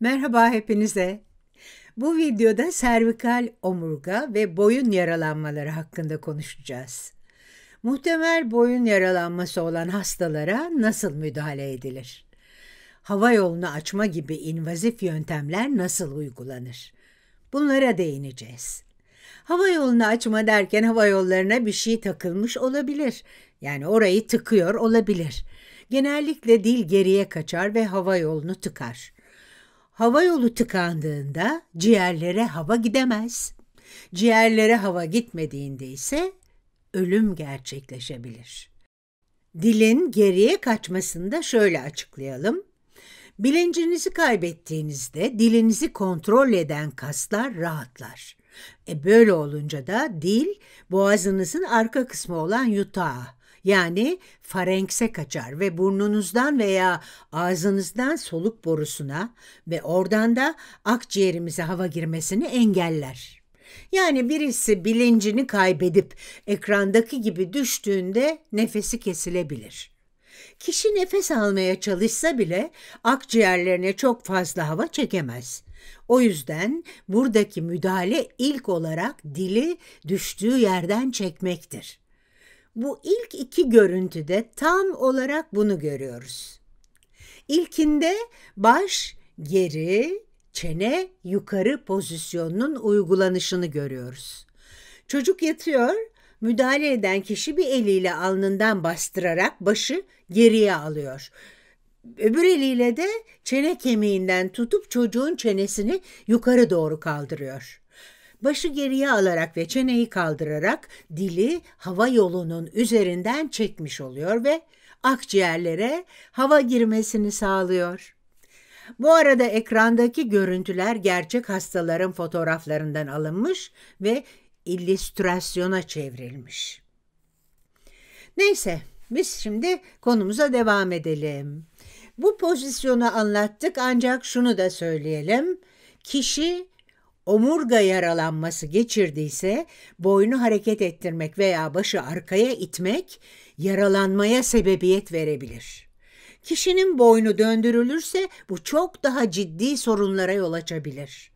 Merhaba hepinize. Bu videoda servikal omurga ve boyun yaralanmaları hakkında konuşacağız. Muhtemel boyun yaralanması olan hastalara nasıl müdahale edilir? Hava yolunu açma gibi invazif yöntemler nasıl uygulanır? Bunlara değineceğiz. Hava yolunu açma derken hava yollarına bir şey takılmış olabilir. Yani orayı tıkıyor olabilir. Genellikle dil geriye kaçar ve hava yolunu tıkar. Hava yolu tıkandığında ciğerlere hava gidemez. Ciğerlere hava gitmediğinde ise ölüm gerçekleşebilir. Dilin geriye kaçmasını da şöyle açıklayalım. Bilincinizi kaybettiğinizde dilinizi kontrol eden kaslar rahatlar. E böyle olunca da dil boğazınızın arka kısmı olan yutağa yani farenkse kaçar ve burnunuzdan veya ağzınızdan soluk borusuna ve oradan da akciğerimize hava girmesini engeller. Yani birisi bilincini kaybedip ekrandaki gibi düştüğünde nefesi kesilebilir.'' Kişi nefes almaya çalışsa bile akciğerlerine çok fazla hava çekemez. O yüzden buradaki müdahale ilk olarak dili düştüğü yerden çekmektir. Bu ilk iki görüntüde tam olarak bunu görüyoruz. İlkinde baş geri, çene yukarı pozisyonunun uygulanışını görüyoruz. Çocuk yatıyor, müdahale eden kişi bir eliyle alnından bastırarak başı geriye alıyor. Öbür eliyle de çene kemiğinden tutup çocuğun çenesini yukarı doğru kaldırıyor. Başı geriye alarak ve çeneyi kaldırarak dili hava yolunun üzerinden çekmiş oluyor ve akciğerlere hava girmesini sağlıyor. Bu arada ekrandaki görüntüler gerçek hastaların fotoğraflarından alınmış ve illüstrasyona çevrilmiş. Neyse, biz şimdi konumuza devam edelim. Bu pozisyonu anlattık ancak şunu da söyleyelim. Kişi omurga yaralanması geçirdiyse boynu hareket ettirmek veya başı arkaya itmek yaralanmaya sebebiyet verebilir. Kişinin boynu döndürülürse bu çok daha ciddi sorunlara yol açabilir.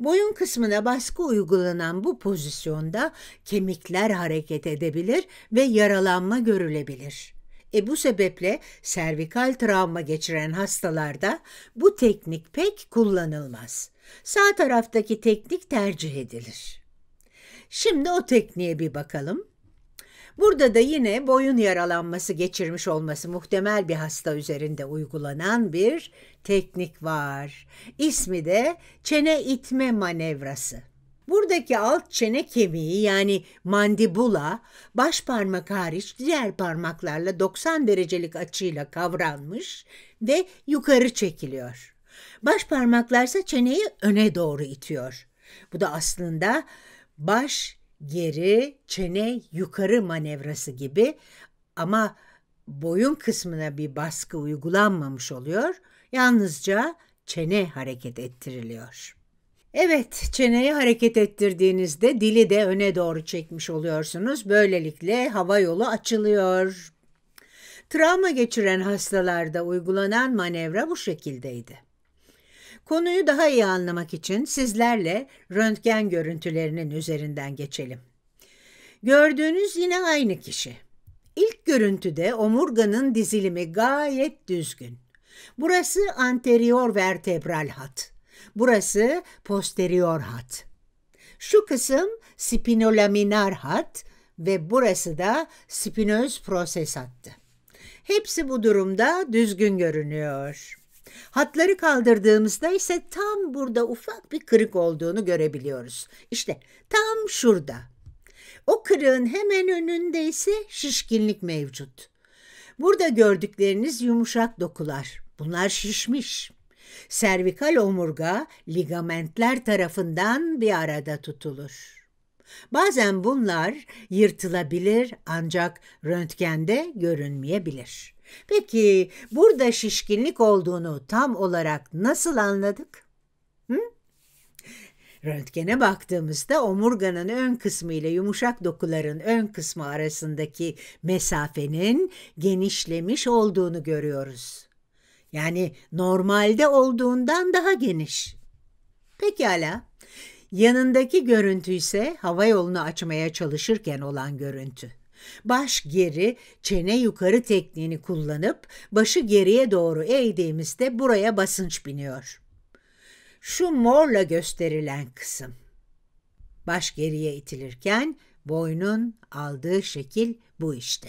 Boyun kısmına baskı uygulanan bu pozisyonda kemikler hareket edebilir ve yaralanma görülebilir.'' E bu sebeple servikal travma geçiren hastalarda bu teknik pek kullanılmaz. Sağ taraftaki teknik tercih edilir. Şimdi o tekniğe bir bakalım. Burada da yine boyun yaralanması geçirmiş olması muhtemel bir hasta üzerinde uygulanan bir teknik var. İsmi de çene itme manevrası. Buradaki alt çene kemiği yani mandibula baş parmak hariç diğer parmaklarla 90 derecelik açıyla kavranmış ve yukarı çekiliyor. Baş parmaklarsa çeneyi öne doğru itiyor. Bu da aslında baş geri, çene yukarı manevrası gibi ama boyun kısmına bir baskı uygulanmamış oluyor. Yalnızca çene hareket ettiriliyor. Evet, çeneyi hareket ettirdiğinizde dili de öne doğru çekmiş oluyorsunuz. Böylelikle hava yolu açılıyor. Travma geçiren hastalarda uygulanan manevra bu şekildeydi. Konuyu daha iyi anlamak için sizlerle röntgen görüntülerinin üzerinden geçelim. Gördüğünüz yine aynı kişi. İlk görüntüde omurganın dizilimi gayet düzgün. Burası anterior vertebral hat. Burası posterior hat. Şu kısım spinolaminar hat ve burası da spinöz proses hattı. Hepsi bu durumda düzgün görünüyor. Hatları kaldırdığımızda ise tam burada ufak bir kırık olduğunu görebiliyoruz. İşte tam şurada. O kırığın hemen önünde ise şişkinlik mevcut. Burada gördükleriniz yumuşak dokular. Bunlar şişmiş. Servikal omurga ligamentler tarafından bir arada tutulur. Bazen bunlar yırtılabilir ancak röntgende görünmeyebilir. Peki burada şişkinlik olduğunu tam olarak nasıl anladık? Hı? Röntgene baktığımızda omurganın ön kısmı ile yumuşak dokuların ön kısmı arasındaki mesafenin genişlemiş olduğunu görüyoruz. Yani normalde olduğundan daha geniş. Pekala. Yanındaki görüntü ise hava yolunu açmaya çalışırken olan görüntü. Baş geri, çene yukarı tekniğini kullanıp başı geriye doğru eğdiğimizde buraya basınç biniyor. Şu morla gösterilen kısım. Baş geriye itilirken boynun aldığı şekil bu işte.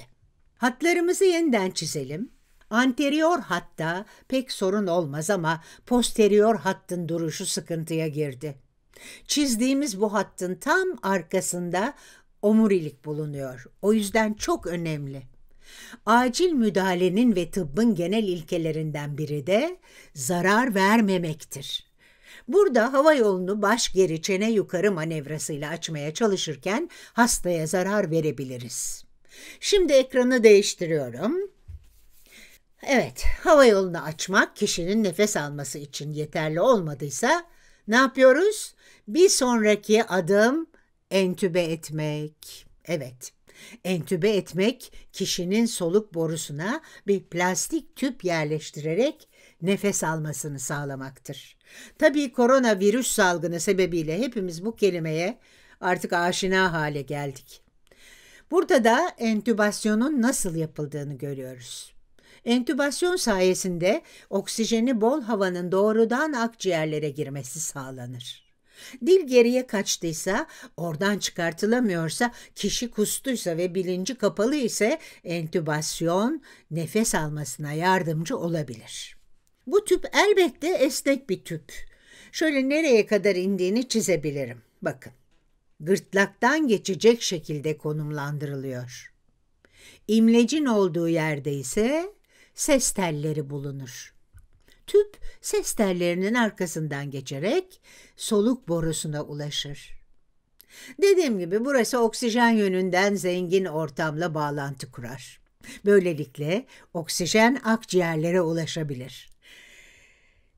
Hatlarımızı yeniden çizelim. Anterior hatta pek sorun olmaz ama posterior hattın duruşu sıkıntıya girdi. Çizdiğimiz bu hattın tam arkasında omurilik bulunuyor. O yüzden çok önemli. Acil müdahalenin ve tıbbın genel ilkelerinden biri de zarar vermemektir. Burada hava yolunu baş geri çene yukarı manevrasıyla açmaya çalışırken hastaya zarar verebiliriz. Şimdi ekranı değiştiriyorum. Evet, hava yolunu açmak kişinin nefes alması için yeterli olmadıysa ne yapıyoruz? Bir sonraki adım entübe etmek. Evet. Entübe etmek kişinin soluk borusuna bir plastik tüp yerleştirerek nefes almasını sağlamaktır. Tabii koronavirüs salgını sebebiyle hepimiz bu kelimeye artık aşina hale geldik. Burada da entübasyonun nasıl yapıldığını görüyoruz. Entübasyon sayesinde oksijeni bol havanın doğrudan akciğerlere girmesi sağlanır. Dil geriye kaçtıysa, oradan çıkartılamıyorsa, kişi kustuysa ve bilinci kapalı ise entübasyon nefes almasına yardımcı olabilir. Bu tüp elbette esnek bir tüp. Şöyle nereye kadar indiğini çizebilirim. Bakın. Gırtlaktan geçecek şekilde konumlandırılıyor. İmlecin olduğu yerde ise ses telleri bulunur tüp ses tellerinin arkasından geçerek soluk borusuna ulaşır. Dediğim gibi burası oksijen yönünden zengin ortamla bağlantı kurar. Böylelikle oksijen akciğerlere ulaşabilir.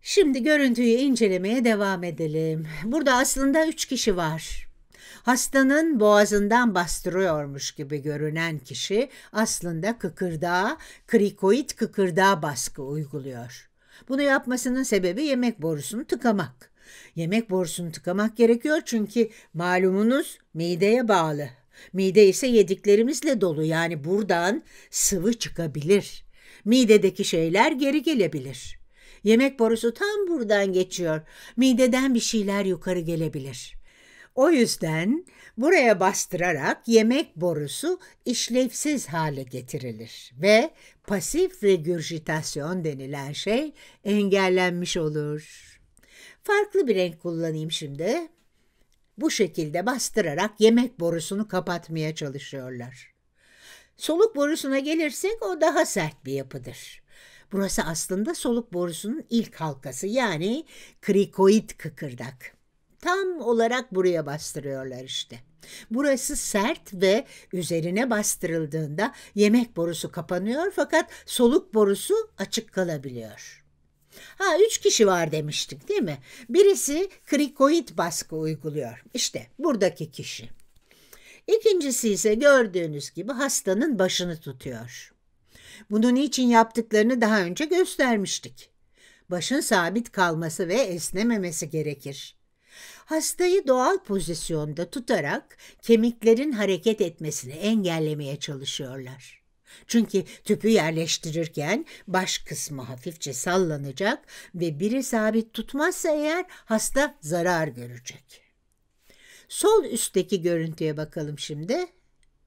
Şimdi görüntüyü incelemeye devam edelim. Burada aslında üç kişi var. Hastanın boğazından bastırıyormuş gibi görünen kişi aslında kıkırdağa, krikoid kıkırdağa baskı uyguluyor. Bunu yapmasının sebebi yemek borusunu tıkamak. Yemek borusunu tıkamak gerekiyor çünkü malumunuz mideye bağlı. Mide ise yediklerimizle dolu yani buradan sıvı çıkabilir. Midedeki şeyler geri gelebilir. Yemek borusu tam buradan geçiyor. Mideden bir şeyler yukarı gelebilir.'' O yüzden buraya bastırarak yemek borusu işlevsiz hale getirilir ve pasif regürjitasyon denilen şey engellenmiş olur. Farklı bir renk kullanayım şimdi. Bu şekilde bastırarak yemek borusunu kapatmaya çalışıyorlar. Soluk borusuna gelirsek o daha sert bir yapıdır. Burası aslında soluk borusunun ilk halkası yani krikoid kıkırdak tam olarak buraya bastırıyorlar işte. Burası sert ve üzerine bastırıldığında yemek borusu kapanıyor fakat soluk borusu açık kalabiliyor. Ha üç kişi var demiştik değil mi? Birisi krikoid baskı uyguluyor. İşte buradaki kişi. İkincisi ise gördüğünüz gibi hastanın başını tutuyor. Bunun için yaptıklarını daha önce göstermiştik. Başın sabit kalması ve esnememesi gerekir. Hastayı doğal pozisyonda tutarak kemiklerin hareket etmesini engellemeye çalışıyorlar. Çünkü tüpü yerleştirirken baş kısmı hafifçe sallanacak ve biri sabit tutmazsa eğer hasta zarar görecek. Sol üstteki görüntüye bakalım şimdi.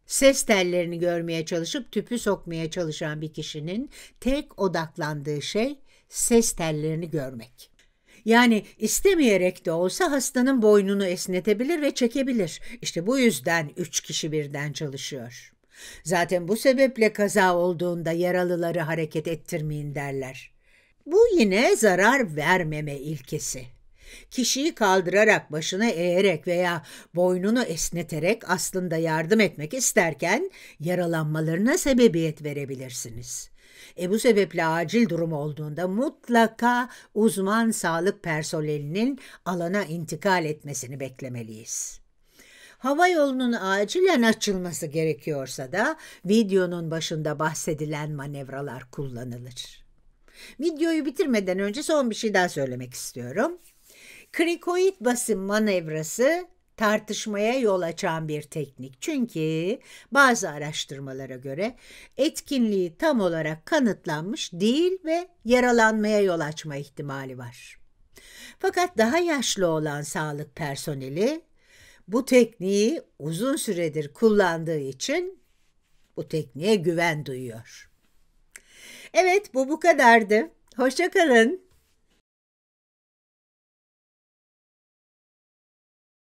Ses tellerini görmeye çalışıp tüpü sokmaya çalışan bir kişinin tek odaklandığı şey ses tellerini görmek. Yani istemeyerek de olsa hastanın boynunu esnetebilir ve çekebilir. İşte bu yüzden üç kişi birden çalışıyor. Zaten bu sebeple kaza olduğunda yaralıları hareket ettirmeyin derler. Bu yine zarar vermeme ilkesi. Kişiyi kaldırarak, başını eğerek veya boynunu esneterek aslında yardım etmek isterken yaralanmalarına sebebiyet verebilirsiniz.'' E bu sebeple acil durum olduğunda mutlaka uzman sağlık personelinin alana intikal etmesini beklemeliyiz. Hava yolunun acilen açılması gerekiyorsa da videonun başında bahsedilen manevralar kullanılır. Videoyu bitirmeden önce son bir şey daha söylemek istiyorum. Krikoid basın manevrası tartışmaya yol açan bir teknik. Çünkü bazı araştırmalara göre etkinliği tam olarak kanıtlanmış değil ve yaralanmaya yol açma ihtimali var. Fakat daha yaşlı olan sağlık personeli bu tekniği uzun süredir kullandığı için bu tekniğe güven duyuyor. Evet bu bu kadardı. Hoşçakalın.